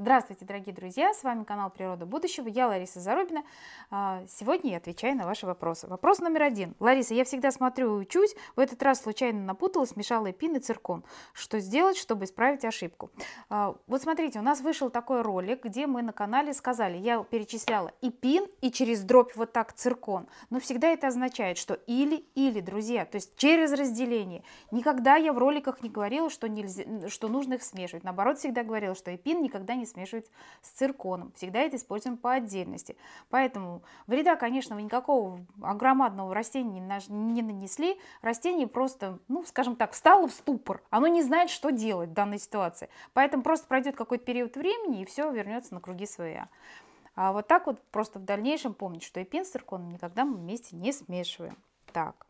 Здравствуйте, дорогие друзья! С вами канал Природа будущего. Я Лариса Зарубина. А, сегодня я отвечаю на ваши вопросы. Вопрос номер один. Лариса, я всегда смотрю и учусь. В этот раз случайно напутала, смешала эпин и циркон. Что сделать, чтобы исправить ошибку? А, вот смотрите, у нас вышел такой ролик, где мы на канале сказали, я перечисляла и пин, и через дробь вот так циркон. Но всегда это означает, что или-или, друзья, то есть через разделение. Никогда я в роликах не говорила, что, нельзя, что нужно их смешивать. Наоборот, всегда говорила, что эпин никогда не смешивать с цирконом. Всегда это используем по отдельности. Поэтому вреда, конечно, никакого громадного растения не нанесли. Растение просто, ну, скажем так, встало в ступор. Оно не знает, что делать в данной ситуации. Поэтому просто пройдет какой-то период времени, и все вернется на круги своя. А вот так вот просто в дальнейшем помнить, что эпин с цирконом никогда мы вместе не смешиваем. Так.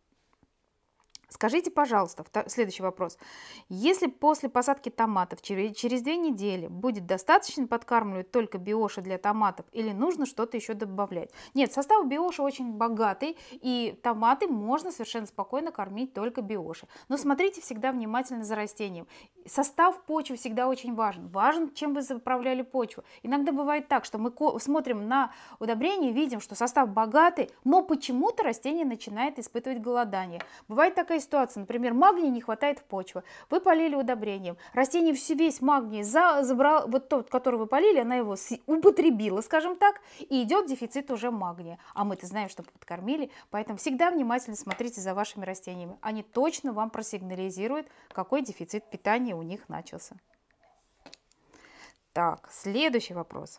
Скажите, пожалуйста, следующий вопрос. Если после посадки томатов через две недели будет достаточно подкармливать только биоши для томатов или нужно что-то еще добавлять? Нет, состав биоши очень богатый и томаты можно совершенно спокойно кормить только биоши. Но смотрите всегда внимательно за растением. Состав почвы всегда очень важен. Важен, чем вы заправляли почву. Иногда бывает так, что мы смотрим на удобрение, видим, что состав богатый, но почему-то растение начинает испытывать голодание. Бывает такая такая ситуация, например, магния не хватает в почве, вы полили удобрением, растение весь магний за, забрал, вот тот, который вы полили, она его с, употребила, скажем так, и идет дефицит уже магния. А мы-то знаем, что подкормили, поэтому всегда внимательно смотрите за вашими растениями. Они точно вам просигнализируют, какой дефицит питания у них начался. Так, следующий вопрос.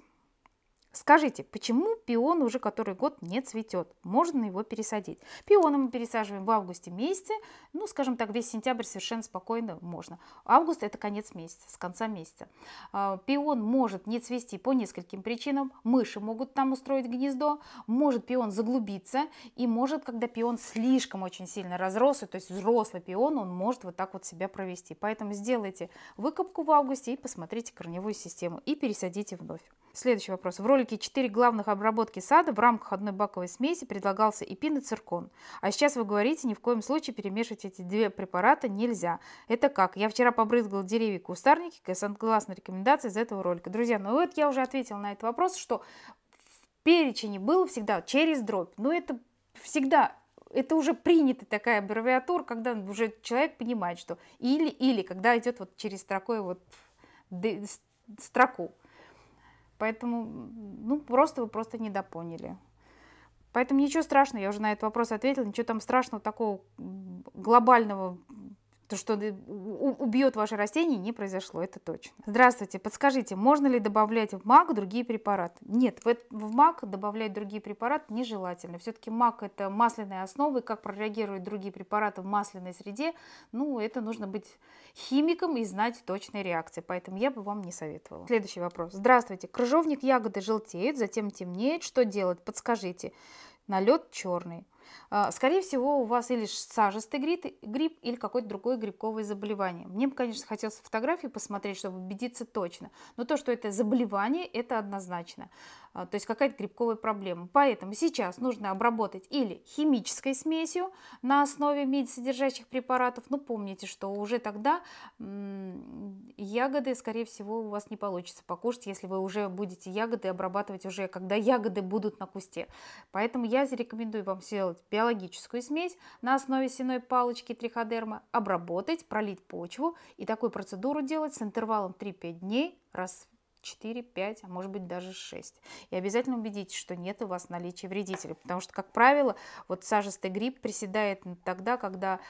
Скажите, почему пион уже который год не цветет? Можно его пересадить. Пионы мы пересаживаем в августе месяце, ну, скажем так, весь сентябрь совершенно спокойно можно. Август – это конец месяца, с конца месяца. А, пион может не цвести по нескольким причинам. Мыши могут там устроить гнездо, может пион заглубиться, и может, когда пион слишком очень сильно разросся, то есть взрослый пион, он может вот так вот себя провести. Поэтому сделайте выкопку в августе и посмотрите корневую систему, и пересадите вновь. Следующий вопрос. В ролике 4 главных обработки сада в рамках одной баковой смеси предлагался эпин и циркон. А сейчас вы говорите, ни в коем случае перемешивать эти две препарата нельзя. Это как? Я вчера побрызгала деревья кустарники, согласно рекомендации из этого ролика. Друзья, ну вот я уже ответила на этот вопрос, что в перечне было всегда через дробь. Но ну, это всегда это уже принята такая аббревиатура, когда уже человек понимает, что или-или, когда идет вот через такое вот строку. Поэтому, ну, просто вы просто недопоняли. Поэтому ничего страшного, я уже на этот вопрос ответила, ничего там страшного такого глобального то, что э, убьет ваше растение, не произошло, это точно. Здравствуйте, подскажите, можно ли добавлять в мак другие препараты? Нет, в, мак добавлять другие препараты нежелательно. Все-таки мак это масляная основа, и как прореагируют другие препараты в масляной среде, ну, это нужно быть химиком и знать точные реакции, поэтому я бы вам не советовала. Следующий вопрос. Здравствуйте, крыжовник ягоды желтеет, затем темнеет, что делать? Подскажите. Налет черный. А, скорее всего, у вас или сажистый грипп, грипп или какое-то другое грибковое заболевание. Мне бы, конечно, хотелось фотографию посмотреть, чтобы убедиться точно. Но то, что это заболевание, это однозначно. А, то есть какая-то грибковая проблема. Поэтому сейчас нужно обработать или химической смесью на основе медисодержащих препаратов. Но ну, помните, что уже тогда ягоды, скорее всего, у вас не получится покушать, если вы уже будете ягоды обрабатывать уже, когда ягоды будут на кусте. Поэтому я рекомендую вам сделать сделать биологическую смесь на основе сеной палочки триходерма, обработать, пролить почву и такую процедуру делать с интервалом 3-5 дней раз 4, 5, а может быть даже 6. И обязательно убедитесь, что нет у вас наличия вредителей, потому что, как правило, вот сажистый гриб приседает тогда, когда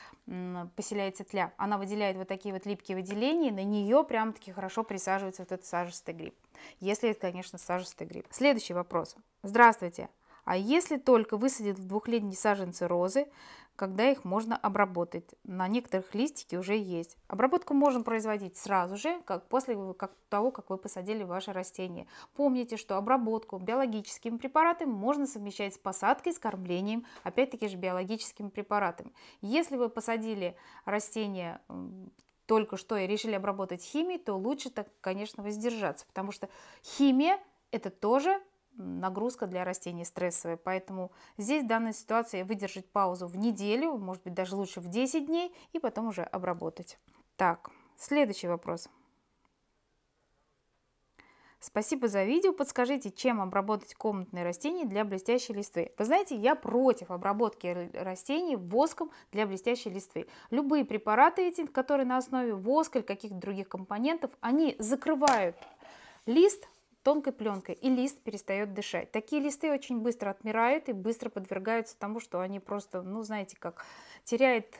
поселяется тля. Она выделяет вот такие вот липкие выделения, и на нее прям-таки хорошо присаживается вот этот сажистый гриб. Если это, конечно, сажистый гриб. Следующий вопрос. Здравствуйте. А если только высадят в двухлетние саженцы розы, когда их можно обработать. На некоторых листики уже есть. Обработку можно производить сразу же, как после как того, как вы посадили ваше растение. Помните, что обработку биологическими препаратами можно совмещать с посадкой, с кормлением, опять-таки же биологическими препаратами. Если вы посадили растение только что и решили обработать химией, то лучше так, конечно, воздержаться, потому что химия – это тоже нагрузка для растений стрессовая. Поэтому здесь в данной ситуации выдержать паузу в неделю, может быть даже лучше в 10 дней, и потом уже обработать. Так, следующий вопрос. Спасибо за видео. Подскажите, чем обработать комнатные растения для блестящей листвы? Вы знаете, я против обработки растений воском для блестящей листвы. Любые препараты эти, которые на основе воска или каких-то других компонентов, они закрывают лист тонкой пленкой, и лист перестает дышать. Такие листы очень быстро отмирают и быстро подвергаются тому, что они просто, ну, знаете, как теряет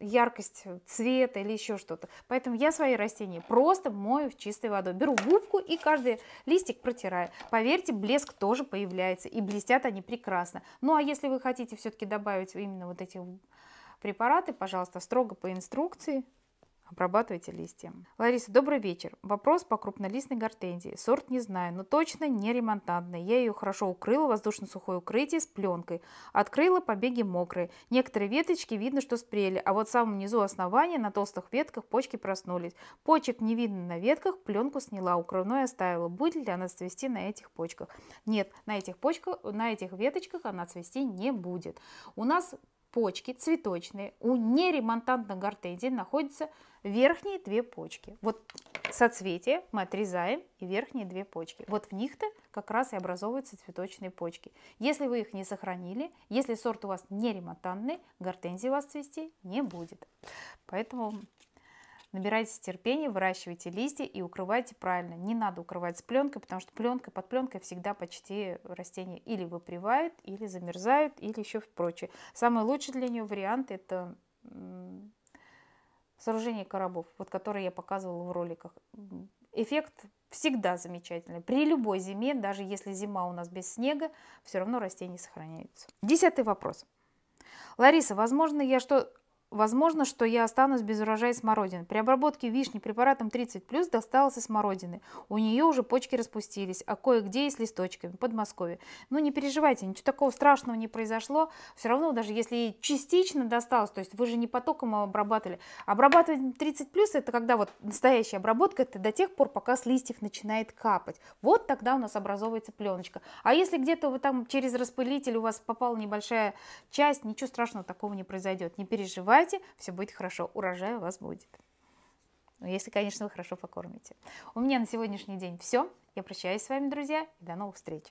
яркость цвета или еще что-то. Поэтому я свои растения просто мою в чистой водой. Беру губку и каждый листик протираю. Поверьте, блеск тоже появляется, и блестят они прекрасно. Ну а если вы хотите все-таки добавить именно вот эти препараты, пожалуйста, строго по инструкции, Обрабатывайте листья. Лариса, добрый вечер. Вопрос по крупнолистной гортензии. Сорт не знаю, но точно не ремонтантный. Я ее хорошо укрыла в воздушно-сухое укрытие с пленкой. Открыла, побеги мокрые. Некоторые веточки видно, что спрели, а вот в самом низу основания на толстых ветках почки проснулись. Почек не видно на ветках, пленку сняла, укрывной оставила. Будет ли она цвести на этих почках? Нет, на этих, почках, на этих веточках она цвести не будет. У нас почки цветочные у неремонтантной гортензии находятся верхние две почки. Вот соцветие мы отрезаем и верхние две почки. Вот в них-то как раз и образовываются цветочные почки. Если вы их не сохранили, если сорт у вас не ремонтантный, гортензии у вас цвести не будет. Поэтому Набирайтесь терпения, выращивайте листья и укрывайте правильно. Не надо укрывать с пленкой, потому что пленка под пленкой всегда почти растения или выпривают, или замерзают, или еще в прочее. Самый лучший для нее вариант это сооружение коробов, вот которые я показывала в роликах. Эффект всегда замечательный. При любой зиме, даже если зима у нас без снега, все равно растения сохраняются. Десятый вопрос. Лариса, возможно, я что Возможно, что я останусь без урожая смородины. При обработке вишни препаратом 30+, досталось и смородины. У нее уже почки распустились, а кое-где и с листочками, Подмосковье. Ну, не переживайте, ничего такого страшного не произошло. Все равно, даже если частично досталось, то есть вы же не потоком обрабатывали. Обрабатывать 30+, это когда вот настоящая обработка, это до тех пор, пока с листьев начинает капать. Вот тогда у нас образовывается пленочка. А если где-то вы там через распылитель у вас попала небольшая часть, ничего страшного такого не произойдет. Не переживайте поправьте, все будет хорошо, урожай у вас будет. Ну, если, конечно, вы хорошо покормите. У меня на сегодняшний день все. Я прощаюсь с вами, друзья, и до новых встреч.